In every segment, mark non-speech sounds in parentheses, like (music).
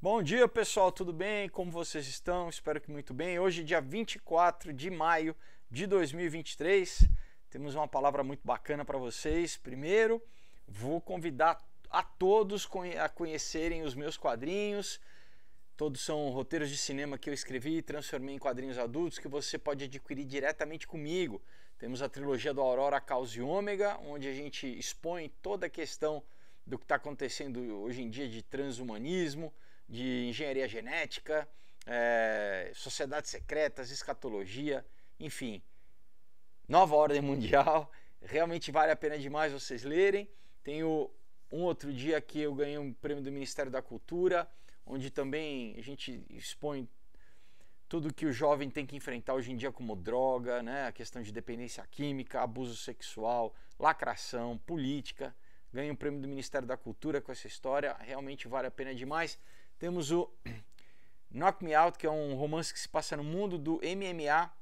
Bom dia pessoal, tudo bem? Como vocês estão? Espero que muito bem. Hoje, é dia 24 de maio de 2023, temos uma palavra muito bacana para vocês. Primeiro, vou convidar a todos a conhecerem os meus quadrinhos. Todos são roteiros de cinema que eu escrevi e transformei em quadrinhos adultos que você pode adquirir diretamente comigo. Temos a trilogia do Aurora, Caos e Ômega, onde a gente expõe toda a questão do que está acontecendo hoje em dia de transhumanismo de engenharia genética, é, sociedades secretas, escatologia, enfim, nova ordem mundial. (laughs) Realmente vale a pena demais vocês lerem. Tenho um outro dia que eu ganhei um prêmio do Ministério da Cultura, onde também a gente expõe tudo que o jovem tem que enfrentar hoje em dia, como droga, né? a questão de dependência química, abuso sexual, lacração, política. Ganhei um prêmio do Ministério da Cultura com essa história, realmente vale a pena demais. Temos o Knock Me Out, que é um romance que se passa no mundo do MMA.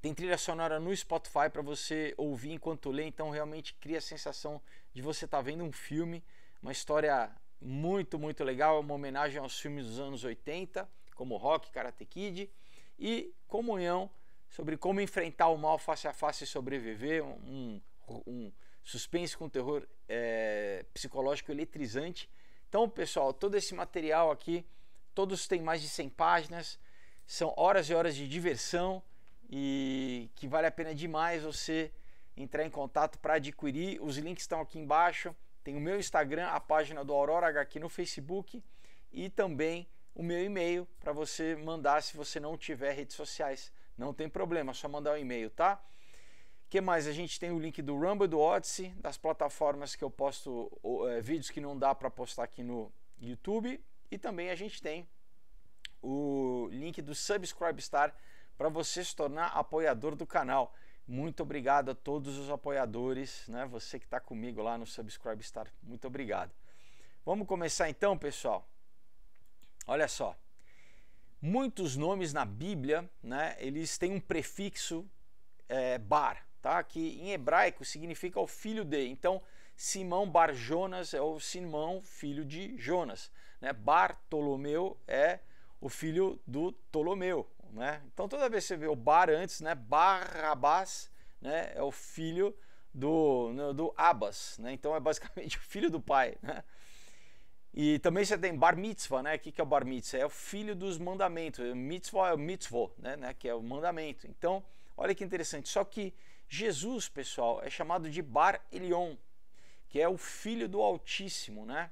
Tem trilha sonora no Spotify para você ouvir enquanto lê, então realmente cria a sensação de você estar tá vendo um filme, uma história muito, muito legal, uma homenagem aos filmes dos anos 80, como Rock, Karate Kid e Comunhão, sobre como enfrentar o mal face a face e sobreviver, um, um suspense com terror é, psicológico eletrizante então, pessoal, todo esse material aqui, todos têm mais de 100 páginas, são horas e horas de diversão e que vale a pena demais você entrar em contato para adquirir. Os links estão aqui embaixo. Tem o meu Instagram, a página do Aurora HQ no Facebook e também o meu e-mail para você mandar se você não tiver redes sociais. Não tem problema, é só mandar o um e-mail, tá? que mais? A gente tem o link do Rumble, do Odyssey, das plataformas que eu posto é, vídeos que não dá para postar aqui no YouTube. E também a gente tem o link do Subscribe Star para você se tornar apoiador do canal. Muito obrigado a todos os apoiadores, né? Você que está comigo lá no Subscribe Star, muito obrigado. Vamos começar então, pessoal. Olha só, muitos nomes na Bíblia, né? Eles têm um prefixo é, bar tá? que em hebraico significa o filho de. Então, Simão Bar Jonas é o Simão, filho de Jonas. Né? Bartolomeu é o filho do Ptolomeu. Né? Então, toda vez que você vê o Bar antes, né? Barrabás né? é o filho do, né? do Né? Então, é basicamente (laughs) o filho do pai. Né? E também você tem Bar Mitzvah, né? O que é o Bar Mitzvah? É o filho dos mandamentos. Mitzvah é o mitzvah, né? né? Que é o mandamento. Então, olha que interessante. Só que Jesus, pessoal, é chamado de Bar Elion, que é o filho do Altíssimo, né?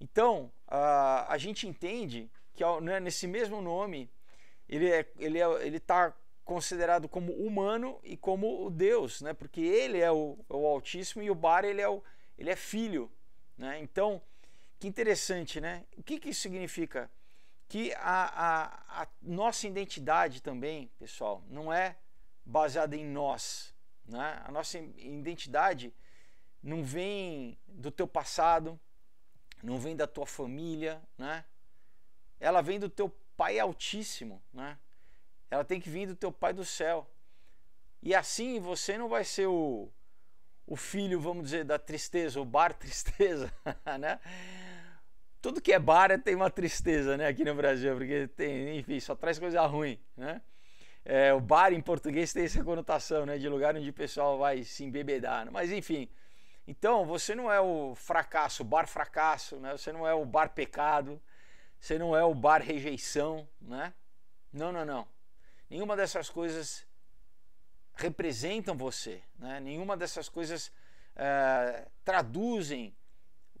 Então, a, a gente entende que né, nesse mesmo nome ele é, ele é, ele está considerado como humano e como o Deus, né? Porque ele é o, o Altíssimo e o Bar ele é o, ele é filho, né? Então, que interessante, né? O que que isso significa? Que a, a, a nossa identidade também, pessoal, não é baseada em nós. Né? A nossa identidade não vem do teu passado, não vem da tua família, né? Ela vem do teu Pai Altíssimo, né? Ela tem que vir do teu Pai do céu. E assim você não vai ser o, o filho, vamos dizer, da tristeza, o bar (laughs) tristeza, né? Tudo que é bar é, tem uma tristeza, né? Aqui no Brasil, porque tem, enfim, só traz coisa ruim, né? É, o bar em português tem essa conotação, né? De lugar onde o pessoal vai se embebedar. Né? Mas enfim. Então, você não é o fracasso, o bar fracasso, né? Você não é o bar pecado, você não é o bar rejeição, né? Não, não, não. Nenhuma dessas coisas representam você, né? Nenhuma dessas coisas é, traduzem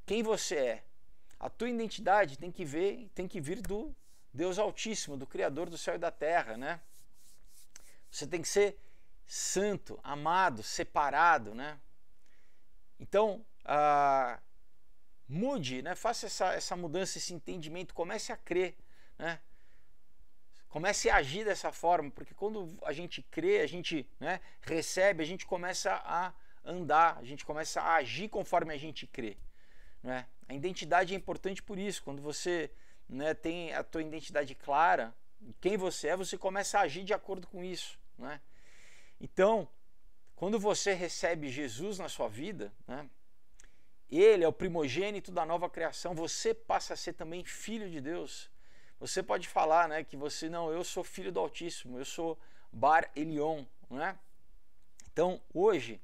quem você é. A tua identidade tem que ver, tem que vir do Deus Altíssimo, do Criador do céu e da terra, né? Você tem que ser santo, amado, separado, né? Então, ah, mude, né? Faça essa, essa mudança, esse entendimento, comece a crer, né? Comece a agir dessa forma, porque quando a gente crê, a gente né, recebe, a gente começa a andar, a gente começa a agir conforme a gente crê. Né? A identidade é importante por isso. Quando você né, tem a tua identidade clara, quem você é, você começa a agir de acordo com isso. Né? Então, quando você recebe Jesus na sua vida, né? Ele é o primogênito da nova criação. Você passa a ser também filho de Deus. Você pode falar, né, que você não, eu sou filho do Altíssimo, eu sou Bar Elion, né? Então, hoje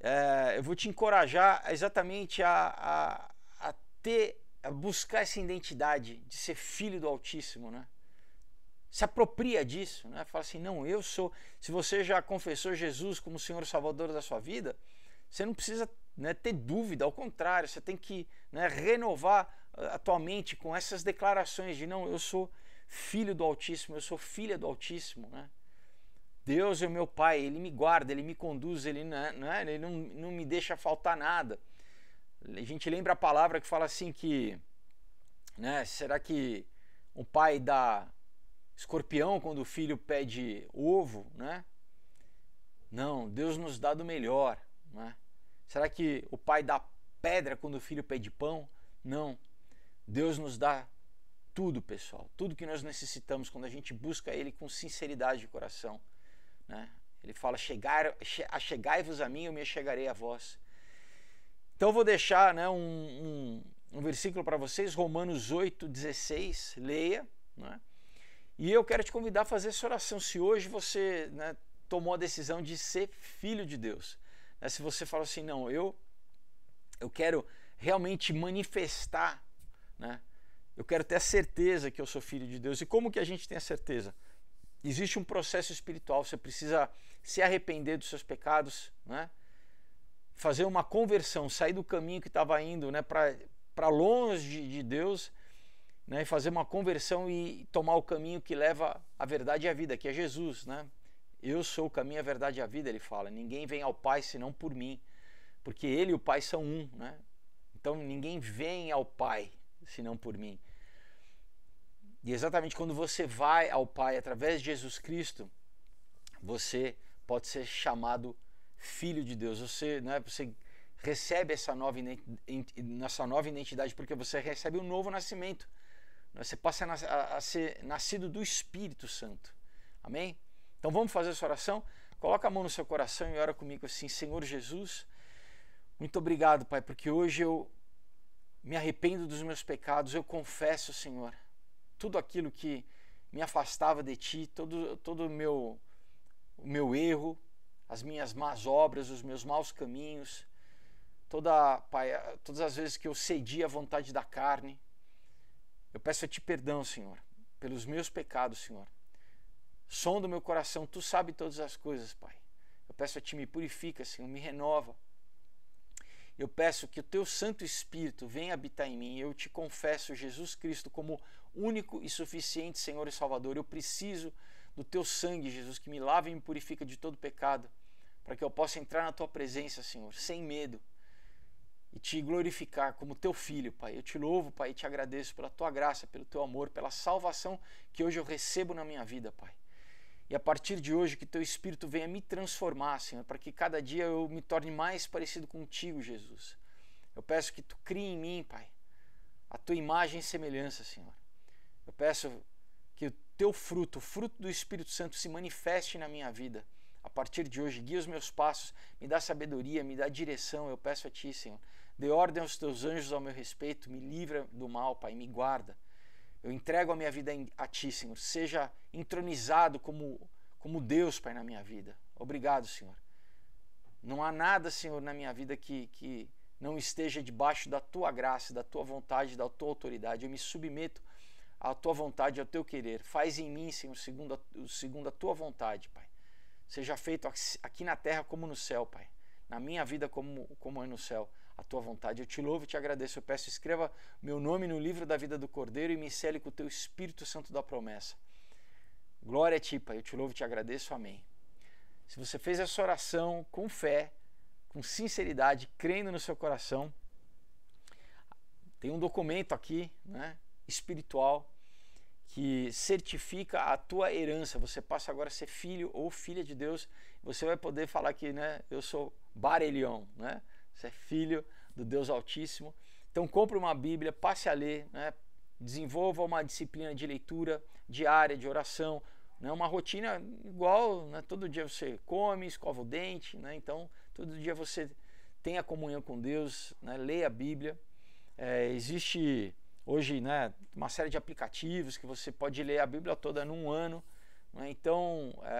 é, eu vou te encorajar exatamente a, a, a ter, a buscar essa identidade de ser filho do Altíssimo, né? se apropria disso, né? Fala assim, não, eu sou. Se você já confessou Jesus como Senhor Salvador da sua vida, você não precisa né, ter dúvida, ao contrário, você tem que né, renovar a tua mente com essas declarações de não, eu sou filho do Altíssimo, eu sou filha do Altíssimo, né? Deus é o meu Pai, Ele me guarda, Ele me conduz, Ele, né, né, ele não, não me deixa faltar nada. A gente lembra a palavra que fala assim que, né, será que o pai dá escorpião quando o filho pede ovo, né? Não, Deus nos dá do melhor, né? Será que o pai dá pedra quando o filho pede pão? Não. Deus nos dá tudo, pessoal. Tudo que nós necessitamos quando a gente busca Ele com sinceridade de coração. Né? Ele fala: Chegar, achegai-vos a mim, eu me achegarei a vós. Então eu vou deixar né, um, um, um versículo para vocês, Romanos 8, 16, leia. Né? E eu quero te convidar a fazer essa oração. Se hoje você né, tomou a decisão de ser filho de Deus, né, se você fala assim, não, eu, eu quero realmente manifestar, né, eu quero ter a certeza que eu sou filho de Deus. E como que a gente tem a certeza? Existe um processo espiritual, você precisa se arrepender dos seus pecados, né? fazer uma conversão, sair do caminho que estava indo né? para longe de Deus né, fazer uma conversão e tomar o caminho que leva à verdade e à vida, que é Jesus, né? Eu sou o caminho, a verdade e a vida, ele fala. Ninguém vem ao Pai senão por mim, porque ele e o Pai são um, né? Então ninguém vem ao Pai senão por mim. E exatamente quando você vai ao Pai através de Jesus Cristo, você pode ser chamado filho de Deus. Você, né, você recebe essa nova, essa nova identidade porque você recebe um novo nascimento. Você passa a, ser nascido do Espírito Santo. Amém? Então vamos fazer essa oração? Coloca a mão no seu coração e ora comigo assim: Senhor Jesus, muito obrigado, Pai, porque hoje eu me arrependo dos meus pecados, eu confesso, Senhor, tudo aquilo que me afastava de Ti, todo, todo o, meu, o meu erro, as minhas más obras, os meus maus caminhos, toda, pai, todas as vezes que eu cedi à vontade da carne, eu peço a é ti perdão, Senhor, pelos meus pecados, Senhor. Som do meu coração, tu sabe todas as coisas, Pai. Eu peço a ti, me purifica, Senhor, me renova. Eu peço que o teu Santo Espírito venha habitar em mim. Eu te confesso Jesus Cristo como único e suficiente Senhor e Salvador. Eu preciso do teu sangue, Jesus, que me lava e me purifica de todo pecado, para que eu possa entrar na tua presença, Senhor, sem medo e te glorificar como teu filho, Pai. Eu te louvo, Pai, e te agradeço pela tua graça, pelo teu amor, pela salvação que hoje eu recebo na minha vida, Pai. E a partir de hoje, que teu Espírito venha me transformar, Senhor, para que cada dia eu me torne mais parecido contigo, Jesus. Eu peço que tu crie em mim, Pai, a tua imagem e semelhança, Senhor. Eu peço que o teu fruto, o fruto do Espírito Santo, se manifeste na minha vida. A partir de hoje, guia os meus passos, me dá sabedoria, me dá direção. Eu peço a ti, Senhor Dê ordem aos teus anjos ao meu respeito, me livra do mal, Pai, me guarda. Eu entrego a minha vida a Ti, Senhor. Seja entronizado como, como Deus, Pai, na minha vida. Obrigado, Senhor. Não há nada, Senhor, na minha vida que, que não esteja debaixo da Tua graça, da Tua vontade, da Tua autoridade. Eu me submeto à Tua vontade, ao Teu querer. Faz em mim, Senhor, segundo a, segundo a Tua vontade, Pai. Seja feito aqui na terra como no céu, Pai. Na minha vida como, como é no céu a tua vontade. Eu te louvo e te agradeço. Eu peço, escreva meu nome no livro da vida do Cordeiro e me cele com o teu Espírito Santo da promessa. Glória a ti, Pai. Eu te louvo e te agradeço. Amém. Se você fez essa oração com fé, com sinceridade, crendo no seu coração, tem um documento aqui, né, espiritual, que certifica a tua herança. Você passa agora a ser filho ou filha de Deus. Você vai poder falar que, né, eu sou Barelion, né? Você é filho do Deus Altíssimo. Então compre uma Bíblia, passe a ler, né? desenvolva uma disciplina de leitura diária, de oração, né? uma rotina igual, né? todo dia você come, escova o dente, né? então todo dia você tem a comunhão com Deus, né? leia a Bíblia. É, existe hoje né, uma série de aplicativos que você pode ler a Bíblia toda num ano. Né? Então, é,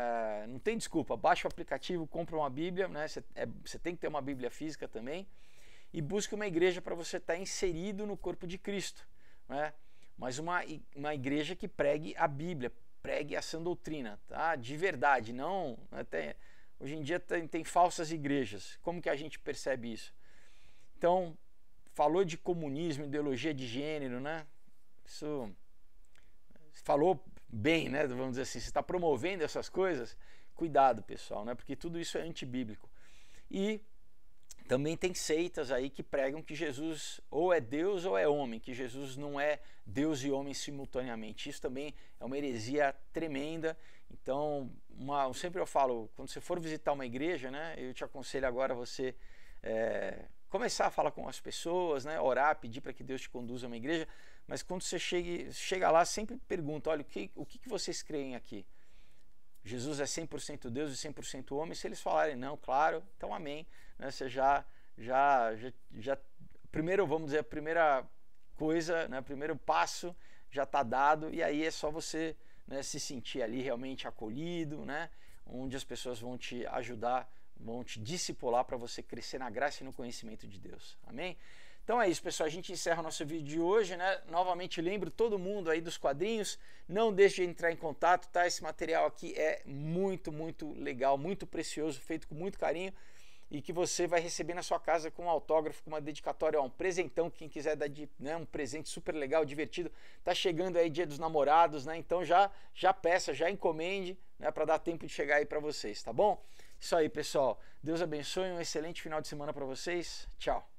tem desculpa. Baixa o aplicativo, compra uma Bíblia, né? Você, é, você tem que ter uma Bíblia física também. E busque uma igreja para você estar tá inserido no corpo de Cristo. Né? Mas uma, uma igreja que pregue a Bíblia, pregue a sã doutrina, tá? De verdade, não até né? hoje em dia tem, tem, falsas igrejas. Como que a gente percebe isso? Então, falou de comunismo, ideologia de gênero, né? Isso falou bem, né? Vamos dizer assim, você está promovendo essas coisas. Cuidado, pessoal, né? Porque tudo isso é antibíblico. E também tem seitas aí que pregam que Jesus ou é Deus ou é homem, que Jesus não é Deus e homem simultaneamente. Isso também é uma heresia tremenda. Então, uma, sempre eu falo, quando você for visitar uma igreja, né, eu te aconselho agora você é, começar a falar com as pessoas, né, orar, pedir para que Deus te conduza a uma igreja. Mas quando você chegue, chega lá, sempre pergunta: olha, o que, o que vocês creem aqui? Jesus é 100% Deus e 100% homem, se eles falarem não, claro, então amém. Né? Você já, já, já, já, primeiro, vamos dizer, a primeira coisa, né? o primeiro passo já está dado, e aí é só você né, se sentir ali realmente acolhido, né? onde as pessoas vão te ajudar, vão te discipular para você crescer na graça e no conhecimento de Deus. Amém? Então é isso, pessoal. A gente encerra o nosso vídeo de hoje, né? Novamente lembro todo mundo aí dos quadrinhos, não deixe de entrar em contato, tá? Esse material aqui é muito, muito legal, muito precioso, feito com muito carinho e que você vai receber na sua casa com um autógrafo, com uma dedicatória, ó, um presentão, quem quiser dar de, né, um presente super legal, divertido. Tá chegando aí Dia dos Namorados, né? Então já já peça, já encomende, né, para dar tempo de chegar aí para vocês, tá bom? Isso aí, pessoal. Deus abençoe, um excelente final de semana para vocês. Tchau.